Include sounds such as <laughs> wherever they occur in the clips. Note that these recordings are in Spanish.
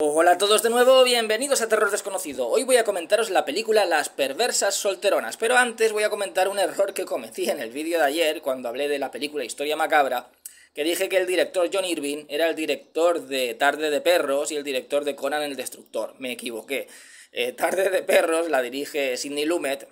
Hola a todos de nuevo, bienvenidos a Terror Desconocido. Hoy voy a comentaros la película Las perversas solteronas, pero antes voy a comentar un error que cometí en el vídeo de ayer cuando hablé de la película Historia Macabra, que dije que el director John Irving era el director de Tarde de Perros y el director de Conan el Destructor. Me equivoqué. Eh, Tarde de Perros la dirige Sidney Lumet,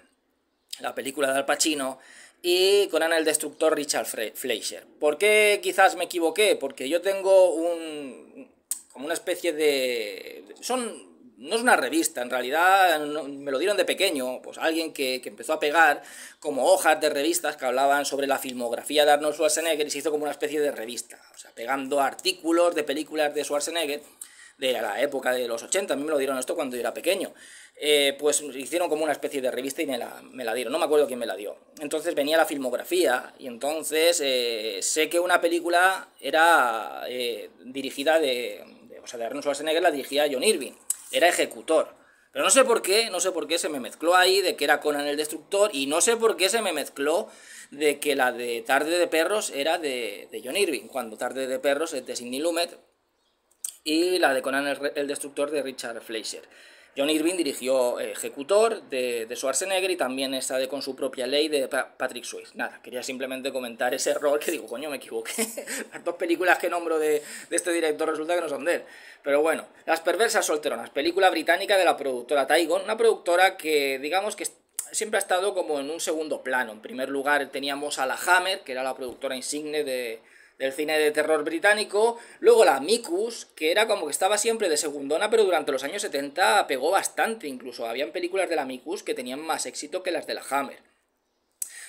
la película de Al Pacino, y Conan el Destructor Richard Fleischer. ¿Por qué quizás me equivoqué? Porque yo tengo un, como una especie de... Son no es una revista, en realidad me lo dieron de pequeño, pues alguien que, que, empezó a pegar como hojas de revistas que hablaban sobre la filmografía de Arnold Schwarzenegger y se hizo como una especie de revista, o sea, pegando artículos de películas de Schwarzenegger de la época de los 80, a mí me lo dieron esto cuando yo era pequeño, eh, pues hicieron como una especie de revista y me la, me la, dieron, no me acuerdo quién me la dio. Entonces venía la filmografía y entonces eh, sé que una película era eh, dirigida de o sea, de Arnold Schwarzenegger la dirigía John Irving, era ejecutor. Pero no sé por qué, no sé por qué se me mezcló ahí de que era Conan el Destructor y no sé por qué se me mezcló de que la de Tarde de Perros era de, John Irving, cuando Tarde de Perros es de Sidney Lumet y la de Conan el, el Destructor de Richard Fleischer. John Irving dirigió eh, Ejecutor de, de, Schwarzenegger y también esa de Con su propia ley de Patrick Swayze. Nada, quería simplemente comentar ese rol, que digo, coño, me equivoqué. <laughs> las dos películas que nombro de, de, este director resulta que no son de él. Pero bueno, Las perversas solteronas, película británica de la productora Taigon, una productora que digamos que siempre ha estado como en un segundo plano. En primer lugar teníamos a la Hammer, que era la productora insigne de del cine de terror británico. Luego la Mikus, que era como que estaba siempre de segundona, pero durante los años 70 pegó bastante incluso. Habían películas de la Mikus que tenían más éxito que las de la Hammer.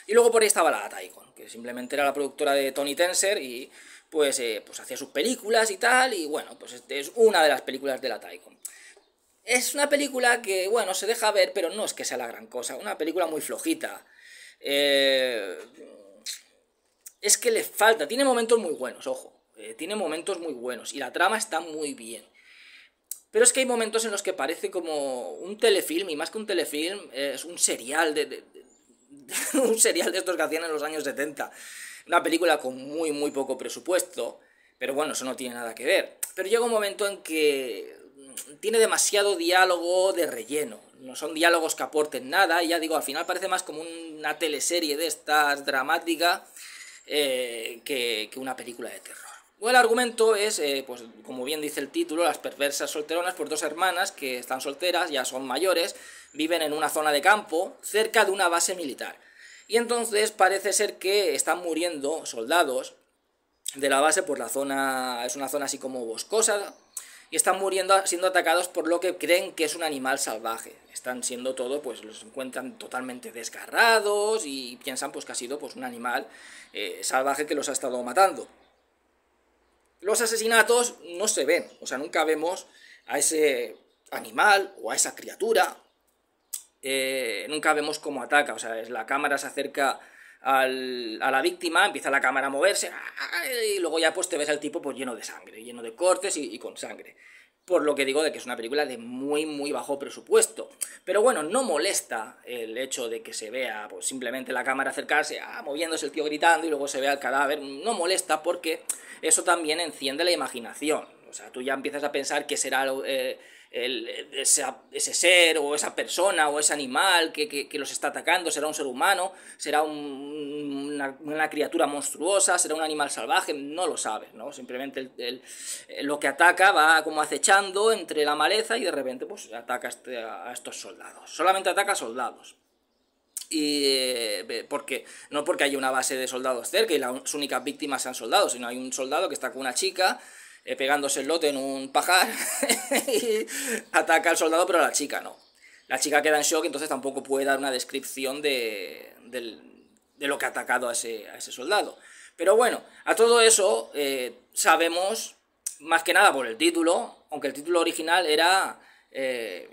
Y luego por ahí estaba la Taikon, que simplemente era la productora de Tony Tenser y pues, eh, pues hacía sus películas y tal. Y bueno, pues este es una de las películas de la Taikon. Es una película que, bueno, se deja ver, pero no es que sea la gran cosa. Una película muy flojita. Eh, es que le falta, tiene momentos muy buenos, ojo, eh, tiene momentos muy buenos y la trama está muy bien. Pero es que hay momentos en los que parece como un telefilm, y más que un telefilm, es un serial de, <laughs> un serial de estos que hacían en los años 70. Una película con muy, muy poco presupuesto, pero bueno, eso no tiene nada que ver. Pero llega un momento en que mm, tiene demasiado diálogo de relleno. No son diálogos que aporten nada, y ya digo, al final parece más como una teleserie de estas dramática eh, que, una película de terror. O el argumento es, eh, pues, como bien dice el título, las perversas solteronas, por dos hermanas que están solteras, ya son mayores, viven en una zona de campo cerca de una base militar. Y entonces parece ser que están muriendo soldados de la base, por la zona es una zona así como boscosa, y están muriendo siendo atacados por lo que creen que es un animal salvaje. Están siendo todo, pues los encuentran totalmente desgarrados y piensan pues que ha sido pues un animal eh, salvaje que los ha estado matando. Los asesinatos no se ven, o sea, nunca vemos a ese animal o a esa criatura, eh, nunca vemos cómo ataca, o sea, la cámara se acerca a la víctima, empieza la cámara a moverse, y luego ya pues te ves al tipo pues lleno de sangre, lleno de cortes y, con sangre. Por lo que digo de que es una película de muy, muy bajo presupuesto. Pero bueno, no molesta el hecho de que se vea pues, simplemente la cámara acercarse, ah, moviéndose el tío gritando y luego se vea el cadáver. No molesta porque eso también enciende la imaginación. O sea, tú ya empiezas a pensar que será... Eh, el, ese ser o esa persona o ese animal que, los está atacando será un ser humano, será una, criatura monstruosa, será un animal salvaje, no lo sabes, ¿no? Simplemente eh, lo que ataca va como acechando entre la maleza y de repente pues ataca a este, estos soldados. Solamente ataca a soldados. Y eh, porque, no porque haya una base de soldados cerca y las únicas víctimas sean soldados, sino hay un soldado que está con una chica eh, pegándose el lote en un pajar <laughs> y ataca al soldado, pero a la chica no. La chica queda en shock, entonces tampoco puede dar una descripción de, lo que ha atacado a ese, soldado. Pero bueno, a todo eso eh, sabemos, más que nada por el título, aunque el título original era eh,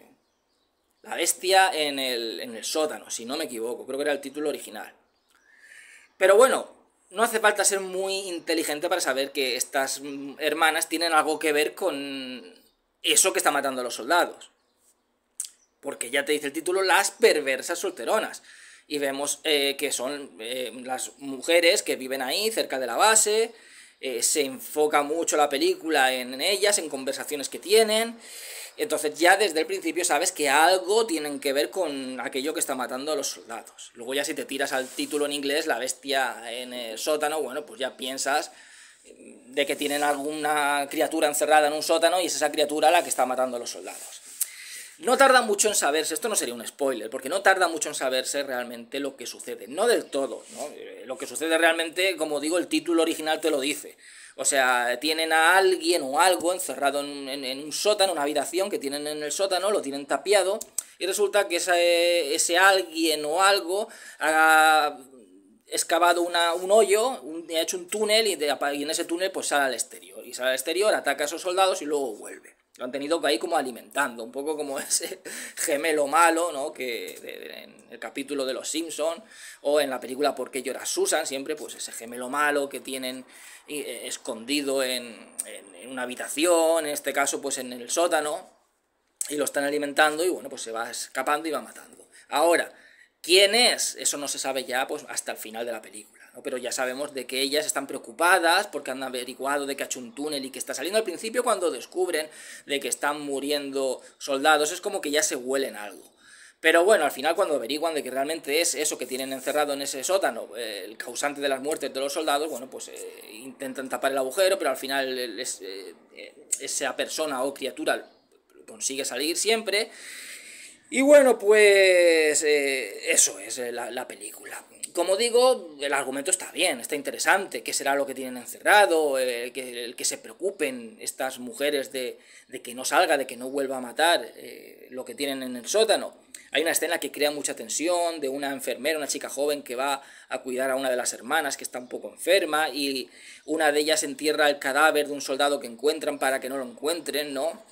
La bestia en el, en el sótano, si no me equivoco, creo que era el título original. Pero bueno, no hace falta ser muy inteligente para saber que estas hermanas tienen algo que ver con eso que está matando a los soldados. Porque ya te dice el título, las perversas solteronas. Y vemos eh, que son eh, las mujeres que viven ahí, cerca de la base. Eh, se enfoca mucho la película en ellas, en conversaciones que tienen. Entonces ya desde el principio sabes que algo tienen que ver con aquello que está matando a los soldados. Luego ya si te tiras al título en inglés, la bestia en el sótano, bueno, pues ya piensas eh, de que tienen alguna criatura encerrada en un sótano y es esa criatura la que está matando a los soldados. No tarda mucho en saberse, esto no sería un spoiler, porque no tarda mucho en saberse realmente lo que sucede. No del todo, ¿no? Eh, lo que sucede realmente, como digo, el título original te lo dice. O sea, tienen a alguien o algo encerrado en, un sótano, una habitación que tienen en el sótano, lo tienen tapiado, y resulta que ese, alguien o algo ha excavado una, un hoyo, ha hecho un túnel, y, de, y en ese túnel pues sale al exterior. Y sale al exterior, ataca a esos soldados y luego vuelve. Lo han tenido ahí como alimentando, un poco como <laughs> ese gemelo malo, ¿no? Que en el capítulo de Los Simpson o en la película ¿Por qué llora Susan? Siempre pues ese gemelo malo que tienen eh, escondido en una habitación, en este caso pues en el sótano, y lo están alimentando y bueno, pues se va escapando y va matando. Ahora, ¿quién es? Eso no se sabe ya pues hasta el final de la película. Pero ya sabemos de que ellas están preocupadas porque han averiguado de que ha hecho un túnel y que está saliendo. Al principio cuando descubren de que están muriendo soldados es como que ya se huelen algo. Pero bueno, al final cuando averiguan de que realmente es eso que tienen encerrado en ese sótano, eh, el causante de las muertes de los soldados, bueno, pues eh, intentan tapar el agujero, pero al final eh, esa persona o criatura consigue salir siempre. Y bueno, pues eso es la película como digo, el argumento está bien, está interesante. ¿Qué será lo que tienen encerrado? El que, se preocupen estas mujeres de, que no salga, de que no vuelva a matar eh, lo que tienen en el sótano. Hay una escena que crea mucha tensión de una enfermera, una chica joven que va a cuidar a una de las hermanas que está un poco enferma y una de ellas entierra el cadáver de un soldado que encuentran para que no lo encuentren, ¿no?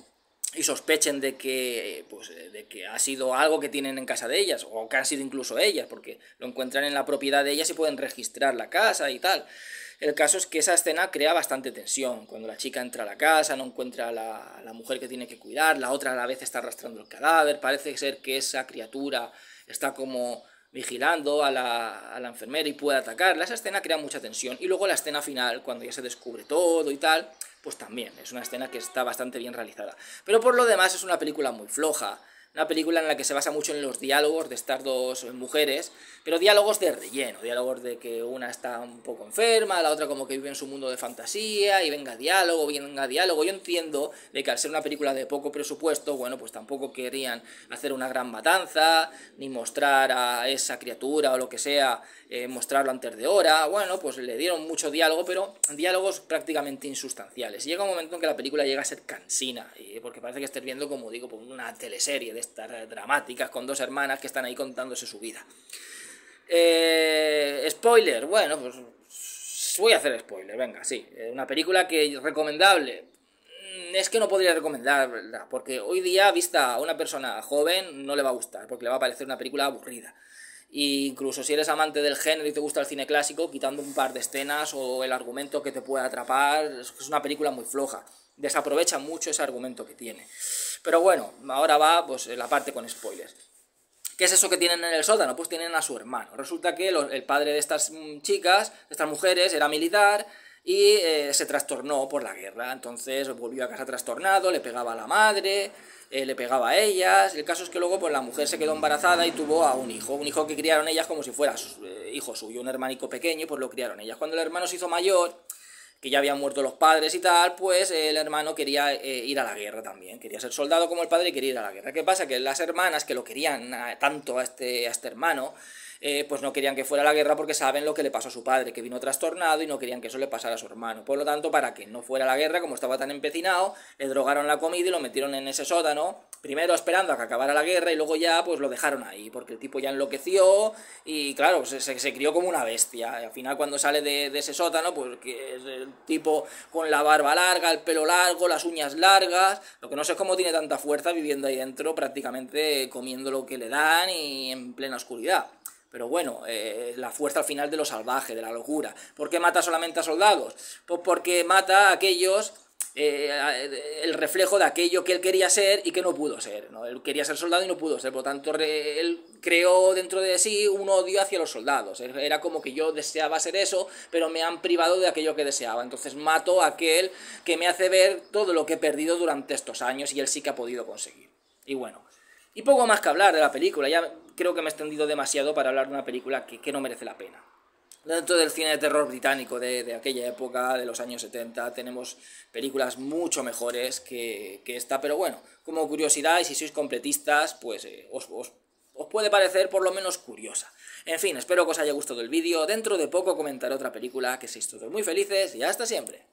y sospechen de que, pues, eh, que ha sido algo que tienen en casa de ellas, o que han sido incluso ellas, porque lo encuentran en la propiedad de ellas y pueden registrar la casa y tal. El caso es que esa escena crea bastante tensión, cuando la chica entra a la casa, no encuentra a la, mujer que tiene que cuidar, la otra a la vez está arrastrando el cadáver, parece ser que esa criatura está como vigilando a la, a la enfermera y puede atacarla. Esa escena crea mucha tensión. Y luego la escena final, cuando ya se descubre todo y tal, pues también es una escena que está bastante bien realizada. Pero por lo demás es una película muy floja. Una película en la que se basa mucho en los diálogos de estas dos mujeres, pero diálogos de relleno, diálogos de que una está un poco enferma, la otra como que vive en su mundo de fantasía, y venga diálogo, venga diálogo. Yo entiendo de que al ser una película de poco presupuesto, bueno, pues tampoco querían hacer una gran matanza, ni mostrar a esa criatura o lo que sea, eh, mostrarlo antes de hora. Bueno, pues le dieron mucho diálogo, pero diálogos prácticamente insustanciales. Y llega un momento en que la película llega a ser cansina, eh, porque parece que estés viendo, como digo, pues una teleserie de estas eh, dramáticas con dos hermanas que están ahí contándose su vida. Eh, spoiler, bueno, pues voy a hacer spoiler, venga, sí. Eh, una película que es recomendable. Mm, es que no podría recomendarla, porque hoy día, vista a una persona joven, no le va a gustar, porque le va a parecer una película aburrida. incluso si eres amante del género y te gusta el cine clásico, quitando un par de escenas o el argumento que te pueda atrapar, es una película muy floja. Desaprovecha mucho ese argumento que tiene. Pero bueno, ahora va pues, la parte con spoilers. ¿Qué es eso que tienen en el sótano? Pues tienen a su hermano. Resulta que el padre de estas mm, chicas, de estas mujeres, era militar y eh, se trastornó por la guerra. Entonces volvió a casa trastornado, le pegaba a la madre, eh, le pegaba a ellas. El caso es que luego pues, la mujer se quedó embarazada y tuvo a un hijo, un hijo que criaron ellas como si fuera su, eh, hijo suyo, un hermanico pequeño, pues lo criaron ellas. Cuando el hermano se hizo mayor que ya habían muerto los padres y tal, pues el hermano quería eh, ir a la guerra también, quería ser soldado como el padre y quería ir a la guerra. ¿Qué pasa? Que las hermanas que lo querían ah, tanto a este, a este hermano, eh, pues no querían que fuera la guerra porque saben lo que le pasó a su padre, que vino trastornado y no querían que eso le pasara a su hermano. Por lo tanto, para que no fuera la guerra, como estaba tan empecinado, le drogaron la comida y lo metieron en ese sótano, primero esperando a que acabara la guerra y luego ya pues lo dejaron ahí, porque el tipo ya enloqueció y claro, se, crió como una bestia. Al final cuando sale de, ese sótano, pues es el tipo con la barba larga, el pelo largo, las uñas largas, lo que no sé es cómo tiene tanta fuerza viviendo ahí dentro, prácticamente comiendo lo que le dan y en plena oscuridad. Pero bueno, eh, la fuerza al final de lo salvaje, de la locura. ¿Por qué mata solamente a soldados? Pues porque mata a aquellos eh, el reflejo de aquello que él quería ser y que no pudo ser. ¿no? Él quería ser soldado y no pudo ser, por lo tanto él creó dentro de sí un odio hacia los soldados. Era como que yo deseaba ser eso, pero me han privado de aquello que deseaba. Entonces mato a aquel que me hace ver todo lo que he perdido durante estos años y él sí que ha podido conseguir. Y bueno, y poco más que hablar de la película. Ya creo que me he extendido demasiado para hablar de una película que, que no merece la pena. Dentro del cine de terror británico de, de, aquella época, de los años 70, tenemos películas mucho mejores que, que esta, pero bueno, como curiosidad y si sois completistas, pues eh, os, os, os puede parecer por lo menos curiosa. En fin, espero que os haya gustado el vídeo, dentro de poco comentaré otra película, que seáis todos muy felices y hasta siempre.